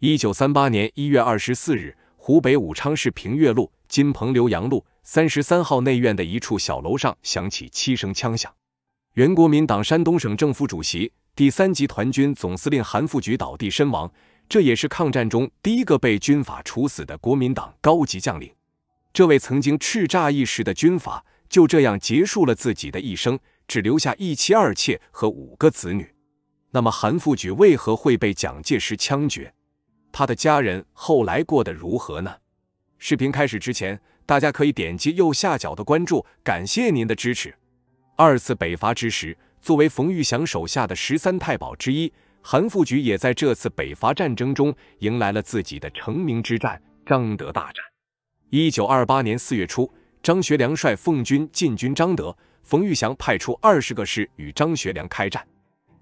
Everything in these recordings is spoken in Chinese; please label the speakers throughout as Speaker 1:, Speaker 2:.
Speaker 1: 一九三八年一月二十四日，湖北武昌市平月路金彭浏阳路三十三号内院的一处小楼上响起七声枪响，原国民党山东省政府主席、第三集团军总司令韩复榘倒地身亡。这也是抗战中第一个被军法处死的国民党高级将领。这位曾经叱咤一时的军阀就这样结束了自己的一生，只留下一妻二妾和五个子女。那么，韩复榘为何会被蒋介石枪决？他的家人后来过得如何呢？视频开始之前，大家可以点击右下角的关注，感谢您的支持。二次北伐之时，作为冯玉祥手下的十三太保之一，韩复榘也在这次北伐战争中迎来了自己的成名之战——张德大战。一九二八年四月初，张学良率奉军进军张德，冯玉祥派出二十个师与张学良开战。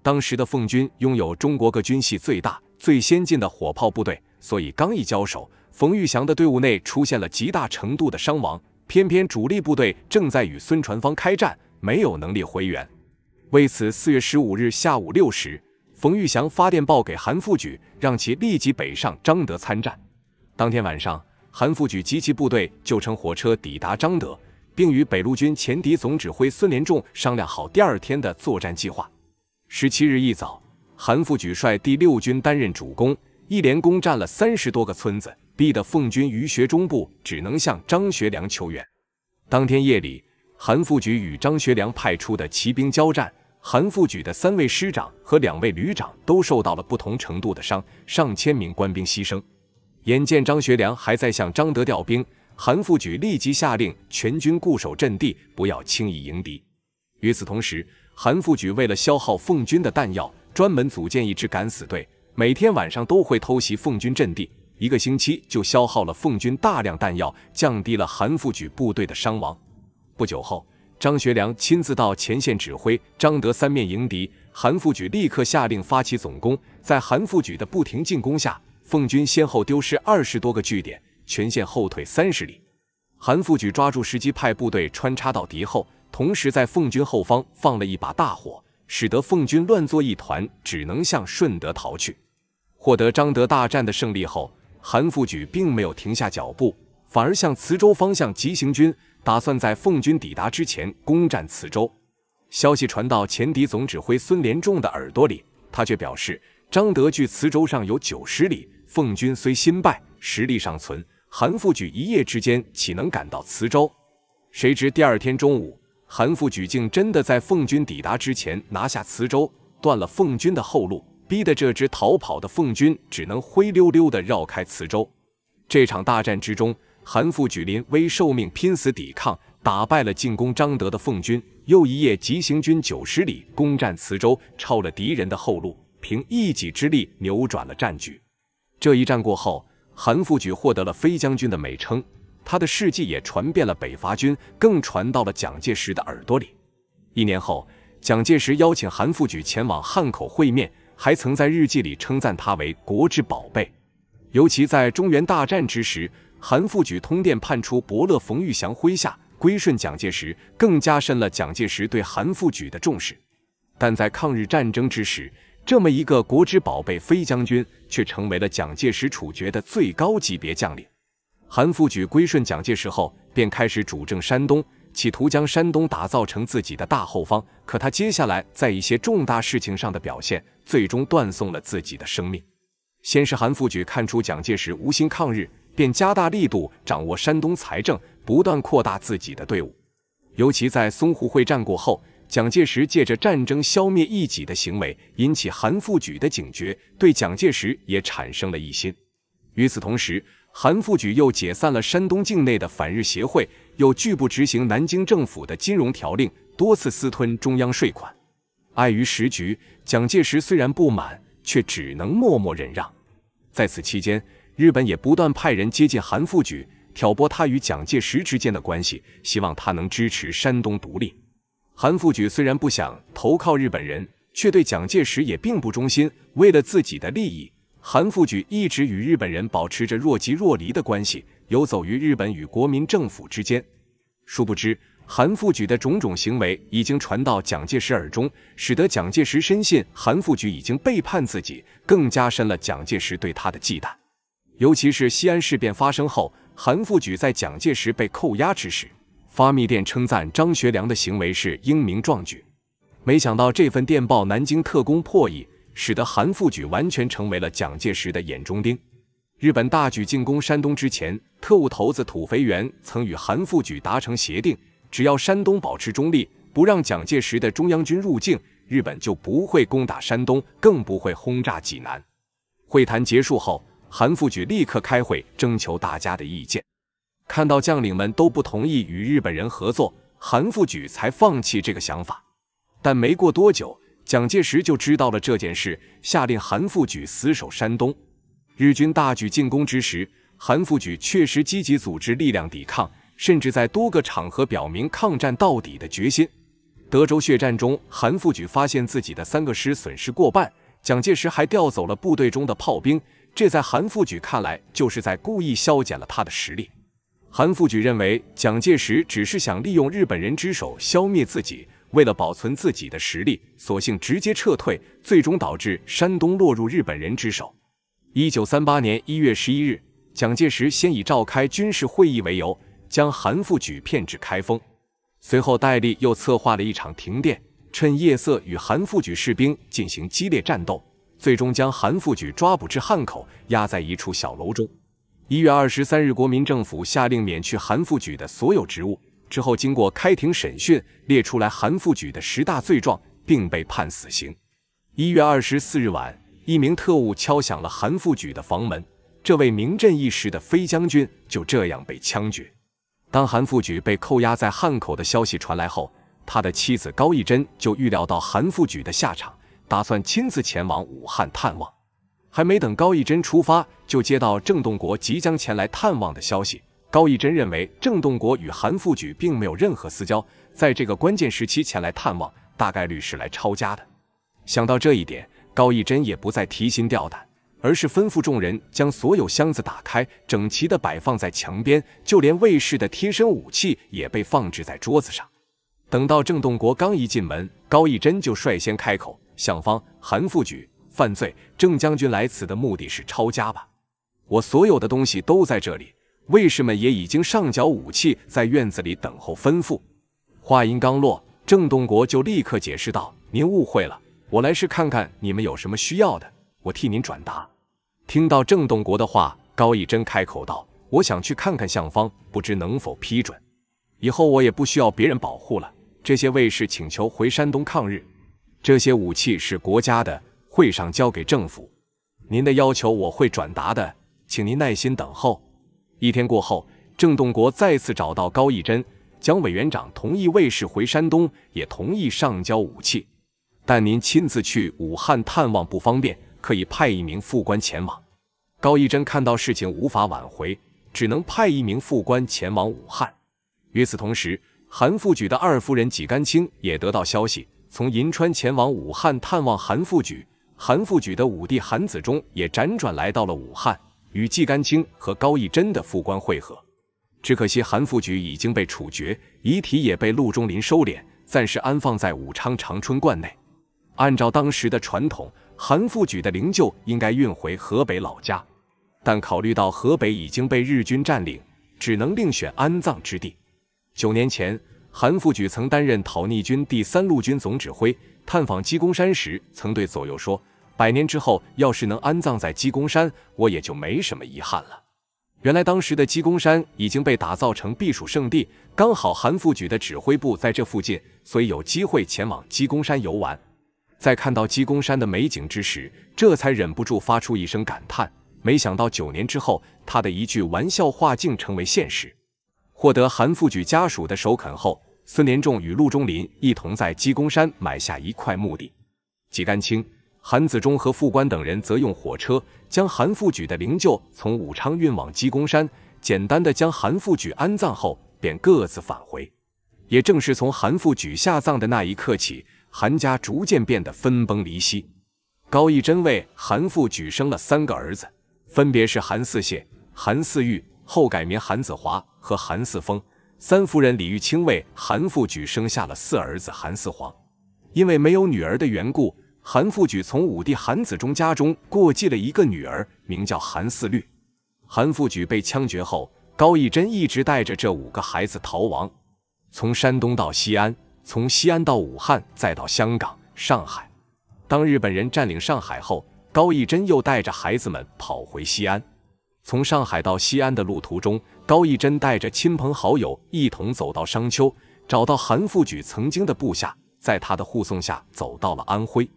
Speaker 1: 当时的奉军拥有中国各军系最大。最先进的火炮部队，所以刚一交手，冯玉祥的队伍内出现了极大程度的伤亡。偏偏主力部队正在与孙传芳开战，没有能力回援。为此，四月十五日下午六时，冯玉祥发电报给韩复榘，让其立即北上张德参战。当天晚上，韩复榘及其部队就乘火车抵达张德，并与北路军前敌总指挥孙连仲商量好第二天的作战计划。十七日一早。韩复榘率第六军担任主攻，一连攻占了三十多个村子，逼得奉军于学忠部只能向张学良求援。当天夜里，韩复榘与张学良派出的骑兵交战，韩复榘的三位师长和两位旅长都受到了不同程度的伤，上千名官兵牺牲。眼见张学良还在向张德调兵，韩复榘立即下令全军固守阵地，不要轻易迎敌。与此同时，韩复榘为了消耗奉军的弹药。专门组建一支敢死队，每天晚上都会偷袭奉军阵地，一个星期就消耗了奉军大量弹药，降低了韩复榘部队的伤亡。不久后，张学良亲自到前线指挥，张德三面迎敌，韩复榘立刻下令发起总攻。在韩复榘的不停进攻下，奉军先后丢失二十多个据点，全线后退三十里。韩复榘抓住时机派部队穿插到敌后，同时在奉军后方放了一把大火。使得奉军乱作一团，只能向顺德逃去。获得张德大战的胜利后，韩复榘并没有停下脚步，反而向磁州方向急行军，打算在奉军抵达之前攻占磁州。消息传到前敌总指挥孙连仲的耳朵里，他却表示：张德距磁州上有九十里，奉军虽新败，实力尚存，韩复榘一夜之间岂能赶到磁州？谁知第二天中午。韩复榘竟真的在奉军抵达之前拿下磁州，断了奉军的后路，逼得这支逃跑的奉军只能灰溜溜地绕开磁州。这场大战之中，韩复榘临危受命，拼死抵抗，打败了进攻张德的奉军，又一夜急行军九十里，攻占磁州，抄了敌人的后路，凭一己之力扭转了战局。这一战过后，韩复榘获得了飞将军的美称。他的事迹也传遍了北伐军，更传到了蒋介石的耳朵里。一年后，蒋介石邀请韩复榘前往汉口会面，还曾在日记里称赞他为国之宝贝。尤其在中原大战之时，韩复榘通电叛出伯乐冯玉祥麾下，归顺蒋介石，更加深了蒋介石对韩复榘的重视。但在抗日战争之时，这么一个国之宝贝飞将军，却成为了蒋介石处决的最高级别将领。韩复榘归顺蒋介石后，便开始主政山东，企图将山东打造成自己的大后方。可他接下来在一些重大事情上的表现，最终断送了自己的生命。先是韩复榘看出蒋介石无心抗日，便加大力度掌握山东财政，不断扩大自己的队伍。尤其在淞沪会战过后，蒋介石借着战争消灭异己的行为，引起韩复榘的警觉，对蒋介石也产生了疑心。与此同时，韩复榘又解散了山东境内的反日协会，又拒不执行南京政府的金融条令，多次私吞中央税款。碍于时局，蒋介石虽然不满，却只能默默忍让。在此期间，日本也不断派人接近韩复榘，挑拨他与蒋介石之间的关系，希望他能支持山东独立。韩复榘虽然不想投靠日本人，却对蒋介石也并不忠心，为了自己的利益。韩复榘一直与日本人保持着若即若离的关系，游走于日本与国民政府之间。殊不知，韩复榘的种种行为已经传到蒋介石耳中，使得蒋介石深信韩复榘已经背叛自己，更加深了蒋介石对他的忌惮。尤其是西安事变发生后，韩复榘在蒋介石被扣押之时，发密电称赞张学良的行为是英明壮举。没想到这份电报，南京特工破译。使得韩复榘完全成为了蒋介石的眼中钉。日本大举进攻山东之前，特务头子土肥原曾与韩复榘达成协定，只要山东保持中立，不让蒋介石的中央军入境，日本就不会攻打山东，更不会轰炸济南。会谈结束后，韩复榘立刻开会征求大家的意见，看到将领们都不同意与日本人合作，韩复榘才放弃这个想法。但没过多久。蒋介石就知道了这件事，下令韩复榘死守山东。日军大举进攻之时，韩复榘确实积极组织力量抵抗，甚至在多个场合表明抗战到底的决心。德州血战中，韩复榘发现自己的三个师损失过半，蒋介石还调走了部队中的炮兵，这在韩复榘看来就是在故意削减了他的实力。韩复榘认为，蒋介石只是想利用日本人之手消灭自己。为了保存自己的实力，索性直接撤退，最终导致山东落入日本人之手。一九三八年一月十一日，蒋介石先以召开军事会议为由，将韩复榘骗至开封，随后戴笠又策划了一场停电，趁夜色与韩复榘士兵进行激烈战斗，最终将韩复榘抓捕至汉口，压在一处小楼中。一月二十三日，国民政府下令免去韩复榘的所有职务。之后，经过开庭审讯，列出来韩复举的十大罪状，并被判死刑。一月二十四日晚，一名特务敲响了韩复举的房门，这位名震一时的飞将军就这样被枪决。当韩复举被扣押在汉口的消息传来后，他的妻子高义珍就预料到韩复举的下场，打算亲自前往武汉探望。还没等高义珍出发，就接到郑洞国即将前来探望的消息。高义珍认为，郑洞国与韩复榘并没有任何私交，在这个关键时期前来探望，大概率是来抄家的。想到这一点，高义珍也不再提心吊胆，而是吩咐众人将所有箱子打开，整齐地摆放在墙边，就连卫士的贴身武器也被放置在桌子上。等到郑洞国刚一进门，高义珍就率先开口：“向方、韩复榘犯罪，郑将军来此的目的是抄家吧？我所有的东西都在这里。”卫士们也已经上缴武器，在院子里等候吩咐。话音刚落，郑洞国就立刻解释道：“您误会了，我来是看看你们有什么需要的，我替您转达。”听到郑洞国的话，高义珍开口道：“我想去看看向方，不知能否批准？以后我也不需要别人保护了。这些卫士请求回山东抗日，这些武器是国家的，会上交给政府。您的要求我会转达的，请您耐心等候。”一天过后，郑洞国再次找到高义珍，蒋委员长同意卫士回山东，也同意上交武器，但您亲自去武汉探望不方便，可以派一名副官前往。高义珍看到事情无法挽回，只能派一名副官前往武汉。与此同时，韩复榘的二夫人纪甘青也得到消息，从银川前往武汉探望韩复榘。韩复榘的五弟韩子忠也辗转来到了武汉。与季甘清和高义贞的副官会合，只可惜韩复榘已经被处决，遗体也被陆中林收敛，暂时安放在武昌长春观内。按照当时的传统，韩复榘的灵柩应该运回河北老家，但考虑到河北已经被日军占领，只能另选安葬之地。九年前，韩复榘曾担任讨逆军第三路军总指挥，探访鸡公山时曾对左右说。百年之后，要是能安葬在鸡公山，我也就没什么遗憾了。原来当时的鸡公山已经被打造成避暑胜地，刚好韩复榘的指挥部在这附近，所以有机会前往鸡公山游玩。在看到鸡公山的美景之时，这才忍不住发出一声感叹。没想到九年之后，他的一句玩笑话竟成为现实。获得韩复榘家属的首肯后，孙连仲与陆中林一同在鸡公山买下一块墓地，纪干清。韩子忠和副官等人则用火车将韩复榘的灵柩从武昌运往鸡公山，简单的将韩复榘安葬后，便各自返回。也正是从韩复榘下葬的那一刻起，韩家逐渐变得分崩离析。高义珍为韩复榘生了三个儿子，分别是韩四燮、韩四玉（后改名韩子华）和韩四峰。三夫人李玉清为韩复榘生下了四儿子韩四皇，因为没有女儿的缘故。韩复榘从武帝韩子忠家中过继了一个女儿，名叫韩四律。韩复榘被枪决后，高义真一直带着这五个孩子逃亡，从山东到西安，从西安到武汉，再到香港、上海。当日本人占领上海后，高义真又带着孩子们跑回西安。从上海到西安的路途中，高义真带着亲朋好友一同走到商丘，找到韩复榘曾经的部下，在他的护送下走到了安徽。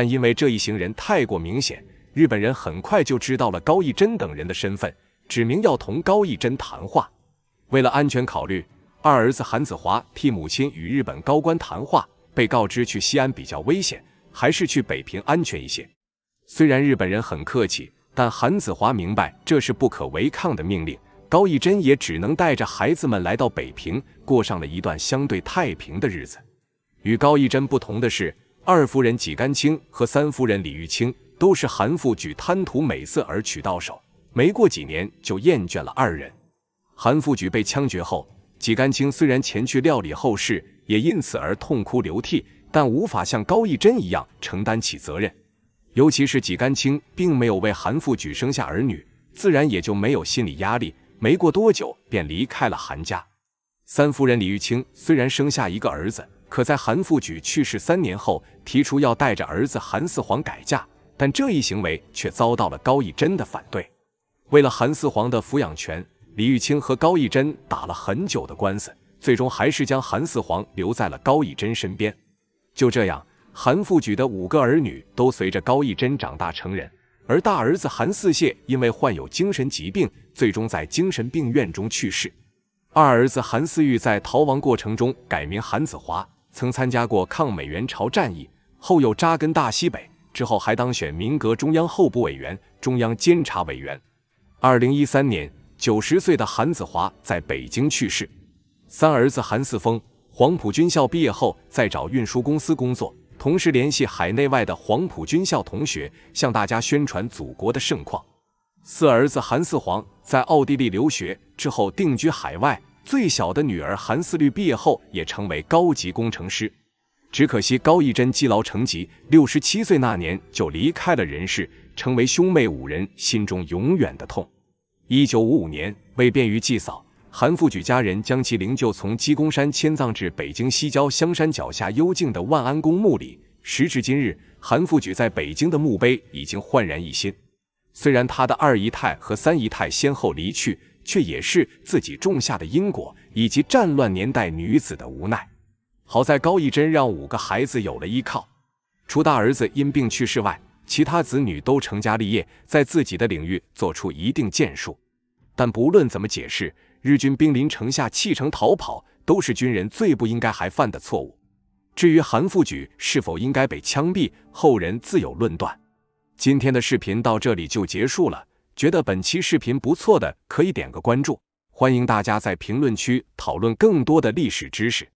Speaker 1: 但因为这一行人太过明显，日本人很快就知道了高义珍等人的身份，指明要同高义珍谈话。为了安全考虑，二儿子韩子华替母亲与日本高官谈话，被告知去西安比较危险，还是去北平安全一些。虽然日本人很客气，但韩子华明白这是不可违抗的命令。高义珍也只能带着孩子们来到北平，过上了一段相对太平的日子。与高义珍不同的是。二夫人纪甘青和三夫人李玉清都是韩复举贪图美色而娶到手，没过几年就厌倦了二人。韩复举被枪决后，纪甘青虽然前去料理后事，也因此而痛哭流涕，但无法像高义珍一样承担起责任。尤其是纪甘青并没有为韩复举生下儿女，自然也就没有心理压力，没过多久便离开了韩家。三夫人李玉清虽然生下一个儿子。可在韩复榘去世三年后，提出要带着儿子韩四皇改嫁，但这一行为却遭到了高义珍的反对。为了韩四皇的抚养权，李玉清和高义珍打了很久的官司，最终还是将韩四皇留在了高义珍身边。就这样，韩复榘的五个儿女都随着高义珍长大成人，而大儿子韩四燮因为患有精神疾病，最终在精神病院中去世。二儿子韩思玉在逃亡过程中改名韩子华。曾参加过抗美援朝战役，后又扎根大西北，之后还当选民革中央候补委员、中央监察委员。二零一三年，九十岁的韩子华在北京去世。三儿子韩四峰，黄埔军校毕业后，在找运输公司工作，同时联系海内外的黄埔军校同学，向大家宣传祖国的盛况。四儿子韩四皇在奥地利留学之后定居海外。最小的女儿韩思律毕业后也成为高级工程师，只可惜高一珍积劳成疾，六十七岁那年就离开了人世，成为兄妹五人心中永远的痛。一九五五年，为便于祭扫，韩复榘家人将其灵柩从鸡公山迁葬至北京西郊香山脚下幽静的万安公墓里。时至今日，韩复榘在北京的墓碑已经焕然一新。虽然他的二姨太和三姨太先后离去。却也是自己种下的因果，以及战乱年代女子的无奈。好在高义珍让五个孩子有了依靠，除大儿子因病去世外，其他子女都成家立业，在自己的领域做出一定建树。但不论怎么解释，日军兵临城下弃城逃跑，都是军人最不应该还犯的错误。至于韩复榘是否应该被枪毙，后人自有论断。今天的视频到这里就结束了。觉得本期视频不错的，可以点个关注。欢迎大家在评论区讨论更多的历史知识。